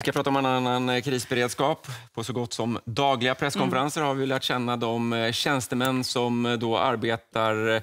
Vi ska prata om en annan eh, krisberedskap. På så gott som dagliga presskonferenser har vi lärt känna de eh, tjänstemän som eh, då arbetar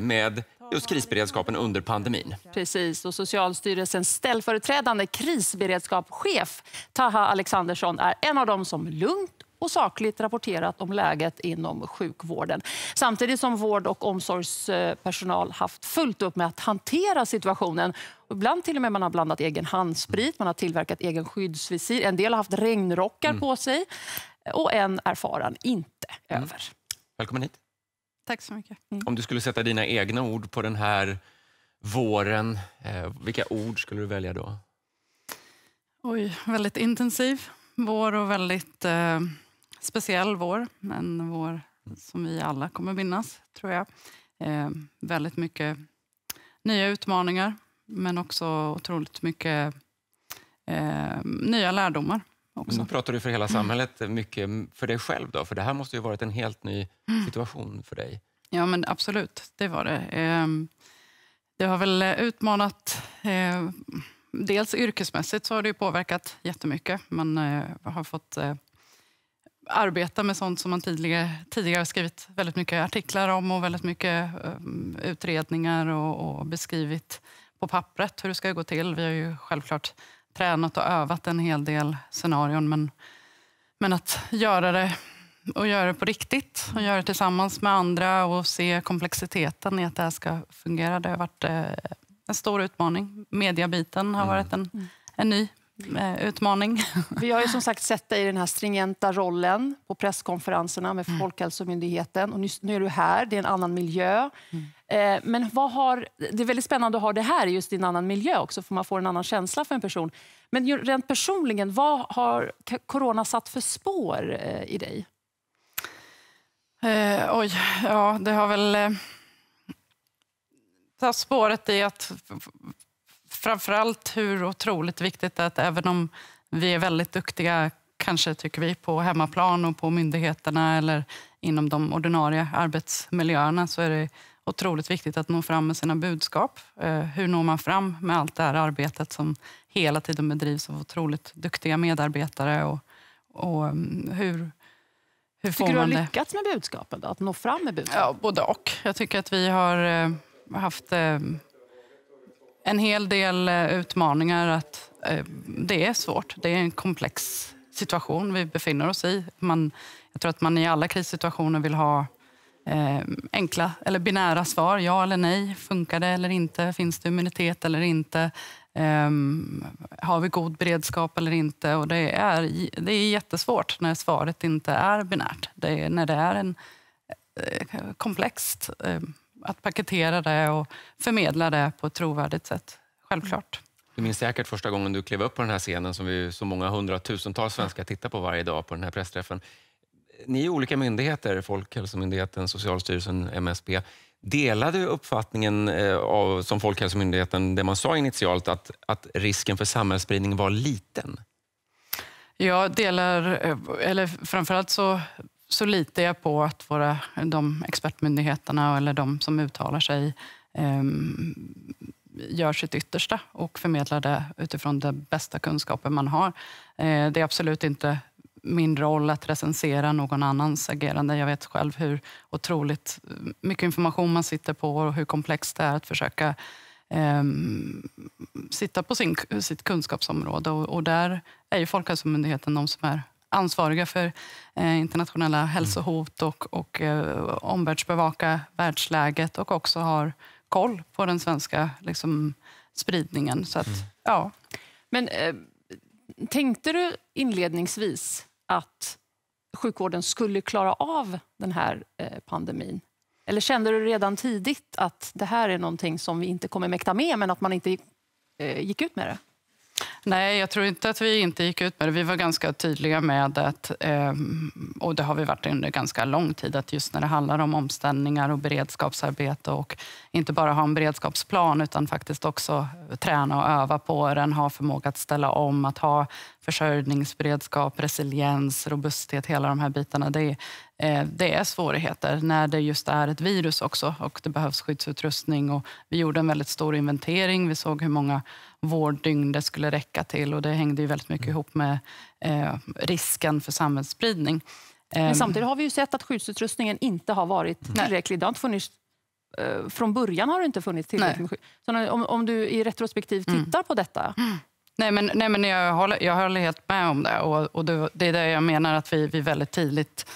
med just krisberedskapen under pandemin. Precis, och Socialstyrelsens ställföreträdande krisberedskapschef Taha Alexandersson är en av dem som lugnt och sakligt rapporterat om läget inom sjukvården. Samtidigt som vård och omsorgspersonal haft fullt upp med att hantera situationen. Ibland till och med man har blandat egen handsprit, man har tillverkat egen skyddsvisir. En del har haft regnrockar mm. på sig och en är faran inte mm. över. Välkommen hit. Tack så mycket. Mm. Om du skulle sätta dina egna ord på den här våren, eh, vilka ord skulle du välja då? Oj, väldigt intensiv vår och väldigt eh, speciell vår. En vår som vi alla kommer minnas, tror jag. Eh, väldigt mycket nya utmaningar, men också otroligt mycket eh, nya lärdomar. Också. Nu pratar du för hela samhället, mycket för dig själv då, för det här måste ju ha varit en helt ny situation för dig. Ja, men absolut, det var det. Ehm, det har väl eh, utmanat eh, dels yrkesmässigt så har det ju påverkat jättemycket. Man eh, har fått arbeta med sånt som man tidigare, tidigare skrivit väldigt mycket artiklar om och väldigt mycket um, utredningar och, och, beskrivit på pappret hur det ska gå till. Vi har ju självklart tränat och övat en hel del scenarion men, men att göra det och göra det på riktigt och göra det tillsammans med andra och se komplexiteten i att det här ska fungera. Det har varit eh, en stor utmaning. Mediabiten har mm. varit en, mm. en ny Eh, utmaning. Vi har ju som sagt sett dig i den här stringenta rollen på presskonferenserna med mm. Folkhälsomyndigheten. Och nu är du här, det är en annan miljö. Mm. Eh, men vad har, det är väldigt spännande att ha det här i just din annan miljö också, för man får en annan känsla för en person. Men rent personligen, vad har corona satt för spår eh, i dig? Eh, oj, ja, det har väl... Eh, spåret i att framförallt hur otroligt viktigt det är att även om vi är väldigt duktiga, kanske tycker vi, på hemmaplan och på myndigheterna eller inom de ordinarie arbetsmiljöerna så är det otroligt viktigt att nå fram med sina budskap. Eh, hur når man fram med allt det här arbetet som hela tiden bedrivs av otroligt duktiga medarbetare och, och mm, hur, hur tycker du har lyckats med budskapet? Att nå fram med budskapet? Ja, både och. Jag tycker att vi har eh, haft eh, en hel del eh, utmaningar. att eh, Det är svårt. Det är en komplex situation vi befinner oss i. Man, jag tror att man i alla krissituationer vill ha eh, enkla eller binära svar. Ja eller nej. Funkar det eller inte? Finns det immunitet eller inte? Eh, har vi god beredskap eller inte? Och det, är, det är jättesvårt när svaret inte är binärt. Det är, när det är en eh, komplext ehm, att paketera det och förmedla det på ett trovärdigt sätt. Självklart. Du minns säkert första gången du klev upp på den här scenen som vi så många hundratusentals svenskar tittar på varje dag på den här pressträffen. Ni är olika myndigheter, Folkhälsomyndigheten, Socialstyrelsen, MSB. Delar du uppfattningen eh, av, som Folkhälsomyndigheten, det man sa initialt, att, att risken för samhällsspridning var liten? Jag delar, eh, eller framförallt så så litar jag på att våra, de expertmyndigheterna eller de som uttalar sig eh, gör sitt yttersta och förmedlar det utifrån den bästa kunskapen man har. Eh, det är absolut inte min roll att recensera någon annans agerande. Jag vet själv hur otroligt mycket information man sitter på och hur komplext det är att försöka eh, sitta på sin, sitt kunskapsområde. Och, och där är ju Folkhälsomyndigheten de som är ansvariga för eh, internationella hälsohot och, och eh, omvärldsbevaka världsläget och också har koll på den svenska liksom, spridningen. Så att, mm. ja. Men eh, tänkte du inledningsvis att sjukvården skulle klara av den här eh, pandemin? Eller kände du redan tidigt att det här är någonting som vi inte kommer mäkta med, men att man inte eh, gick ut med det? Nej, jag tror inte att vi inte gick ut med det. Vi var ganska tydliga med att, ehm, och det har vi varit under ganska lång tid, att just när det handlar om omställningar och beredskapsarbete och inte bara ha en beredskapsplan utan faktiskt också träna och öva på den, ha förmåga att ställa om, att ha försörjningsberedskap, resiliens, robusthet, hela de här bitarna. Det är, Eh, det är svårigheter när det just är ett virus också och det behövs skyddsutrustning. Och vi gjorde en väldigt stor inventering. Vi såg hur många vårddygn det skulle räcka till och det hängde ju väldigt mycket mm. ihop med eh, risken för samhällsspridning. Men ehm, samtidigt har vi ju sett att skyddsutrustningen inte har varit tillräcklig. Det har inte funnits eh, från början har det inte funnits tillräckligt med skydd. om, om du i retrospektiv mm. tittar mm. på detta, mm. Nej, men, nej, men jag, håller, jag håller helt med om det. Och, och det, det, är det jag menar, att vi, vi väldigt tidigt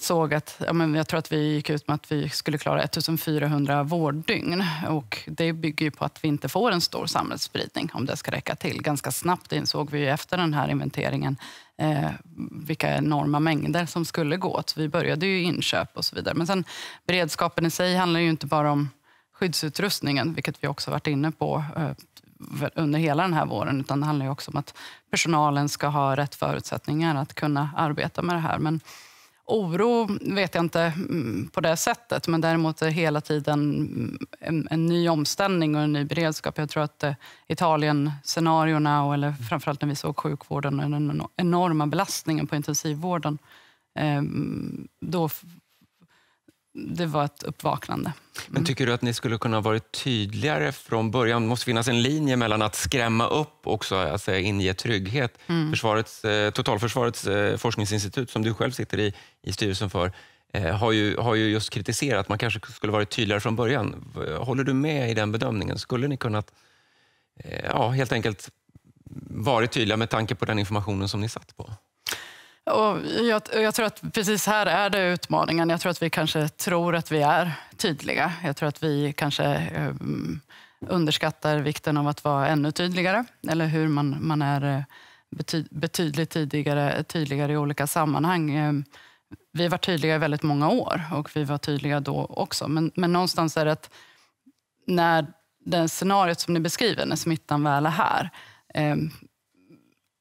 såg att, ja, men jag tror att vi gick ut med att vi skulle klara 1400 vårddygn. Och det bygger ju på att vi inte får en stor samhällsspridning om det ska räcka till. Ganska snabbt insåg vi efter den här inventeringen eh, vilka enorma mängder som skulle gå åt. Vi började ju inköp och så vidare. Men sen beredskapen i sig handlar ju inte bara om skyddsutrustningen, vilket vi också varit inne på eh, under hela den här våren, utan det handlar också om att personalen ska ha rätt förutsättningar att kunna arbeta med det här. Men Oro vet jag inte mm, på det sättet, men däremot är hela tiden mm, en, en ny omställning och en ny beredskap. Jag tror att eh, Italien-scenarierna, och, eller mm. framförallt när vi såg sjukvården och den enorma belastningen på intensivvården, eh, då det var ett uppvaknande. Mm. Men tycker du att ni skulle kunna ha varit tydligare från början? Det måste finnas en linje mellan att skrämma upp och alltså inge trygghet. Mm. Försvarets, eh, Totalförsvarets eh, forskningsinstitut, som du själv sitter i, i styrelsen för, eh, har, ju, har ju just kritiserat att man kanske skulle varit tydligare från början. Håller du med i den bedömningen? Skulle ni kunnat eh, ja, helt enkelt varit tydliga med tanke på den informationen som ni satt på? Och jag, jag, tror att precis här är det utmaningen. Jag tror att vi kanske tror att vi är tydliga. Jag tror att vi kanske um, underskattar vikten av att vara ännu tydligare, eller hur man, man är eh, bety, betydligt tidigare, tydligare i olika sammanhang. Eh, vi var tydliga i väldigt många år och vi var tydliga då också. Men, men någonstans är det att när det scenariot som ni beskriver, när smittan väl är här,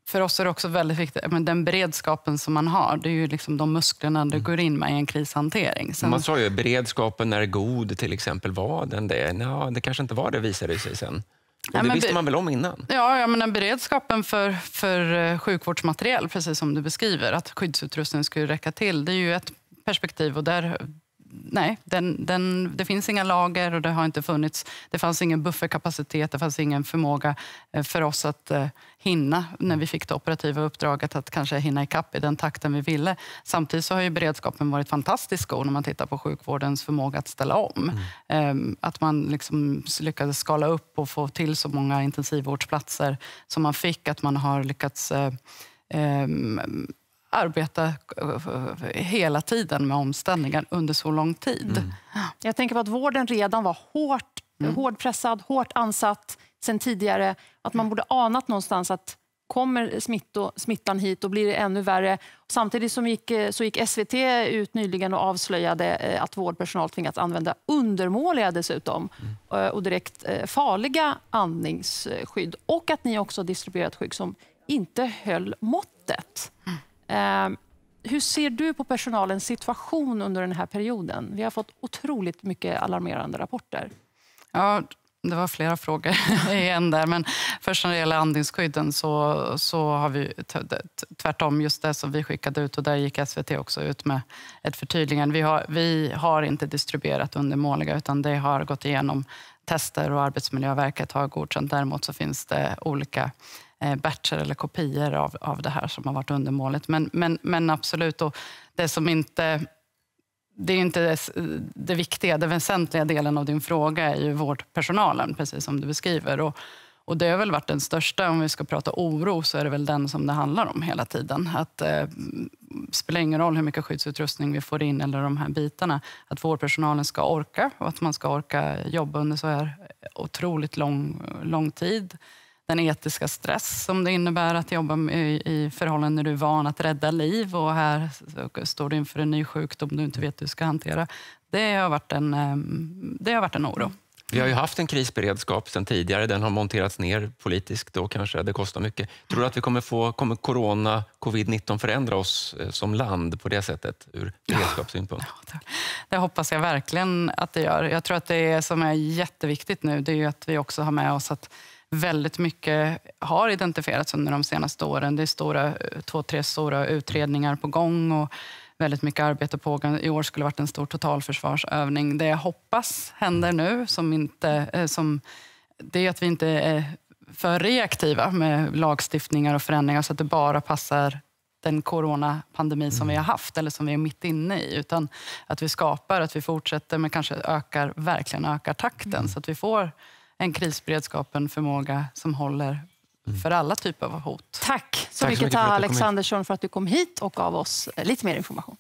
för oss är det också väldigt viktigt, men den beredskapen som man har, det är ju liksom de musklerna du mm. går in med i en krishantering. Sen... Man sa ju beredskapen är god, till exempel. Var den det? Nå, det kanske inte var det, visade sig sen. Och det visste man väl om innan? Ja, jag menar, beredskapen för, för eh, sjukvårdsmateriel, precis som du beskriver, att skyddsutrustningen skulle räcka till, det är ju ett perspektiv och där nej, den, den, det finns inga lager och det har inte funnits. Det fanns ingen bufferkapacitet, det fanns ingen förmåga eh, för oss att eh, hinna när vi fick det operativa uppdraget att kanske hinna ikapp i den takten vi ville. Samtidigt så har ju beredskapen varit fantastiskt god när man tittar på sjukvårdens förmåga att ställa om. Mm. Ehm, att man liksom lyckades skala upp och få till så många intensivvårdsplatser som man fick, att man har lyckats Um, arbeta eh, hela tiden med omställningen under så lång tid. Mm. Jag tänker på att vården redan var hårt, mm. hårdpressad, hårt ansatt sen tidigare. Att man borde anat någonstans att kommer smittan hit och blir det ännu värre. Samtidigt som gick, eh, så gick SVT ut nyligen och avslöjade eh, att vårdpersonal tvingats använda undermåliga dessutom mm. och direkt farliga andningsskydd och att ni också distribuerat skydd som inte höll måttet. Mm. Ehm, hur ser du på personalens situation under den här perioden? Vi har fått otroligt mycket alarmerande rapporter. Ja, det var flera frågor i en där. Men först när det gäller andningsskydden så, så har vi tvärtom just det som vi skickade ut och där gick SVT också ut med ett förtydligande. Vi har, vi har inte distribuerat undermåliga utan det har gått igenom tester och Arbetsmiljöverket har godkänt. Däremot så finns det olika Eh, batcher eller kopior av, av det här som har varit undermåligt. Men, men, men absolut, och det som inte det är inte det, det viktiga. Den väsentliga delen av din fråga är ju vårdpersonalen, precis som du beskriver. Och, och det har väl varit den största, om vi ska prata oro, så är det väl den som det handlar om hela tiden. Att eh, spelar ingen roll hur mycket skyddsutrustning vi får in eller de här bitarna. Att vårdpersonalen ska orka och att man ska orka jobba under så här otroligt lång, lång tid den etiska stress som det innebär att jobba i, förhållanden när du är van att rädda liv och här står du inför en ny sjukdom du inte vet hur du ska hantera. Det har varit en, ehm, det har varit en oro. Vi har ju haft en krisberedskap sen tidigare. Den har monterats ner politiskt då kanske. Det kostar mycket. Tror du att vi kommer få, kommer corona, covid-19 förändra oss eh, som land på det sättet ur beredskapssynpunkt? Ja, det hoppas jag verkligen att det gör. Jag tror att det som är jätteviktigt nu, det är att vi också har med oss att väldigt mycket har identifierats under de senaste åren. Det är stora, eh, två, tre stora utredningar på gång. Och väldigt mycket arbete pågår. I år skulle det varit en stor totalförsvarsövning. Det jag hoppas händer nu, som inte, eh, som, det är att vi inte är för reaktiva med lagstiftningar och förändringar så att det bara passar den coronapandemi som vi mm. har haft eller som vi är mitt inne i, utan att vi skapar, att vi fortsätter men kanske ökar, verkligen ökar takten mm. så att vi får en krisberedskap, en förmåga som håller Mm. för alla typer av hot. Tack så Tack mycket, mycket Taha Alexandersson för att du kom hit och gav oss eh, lite mer information.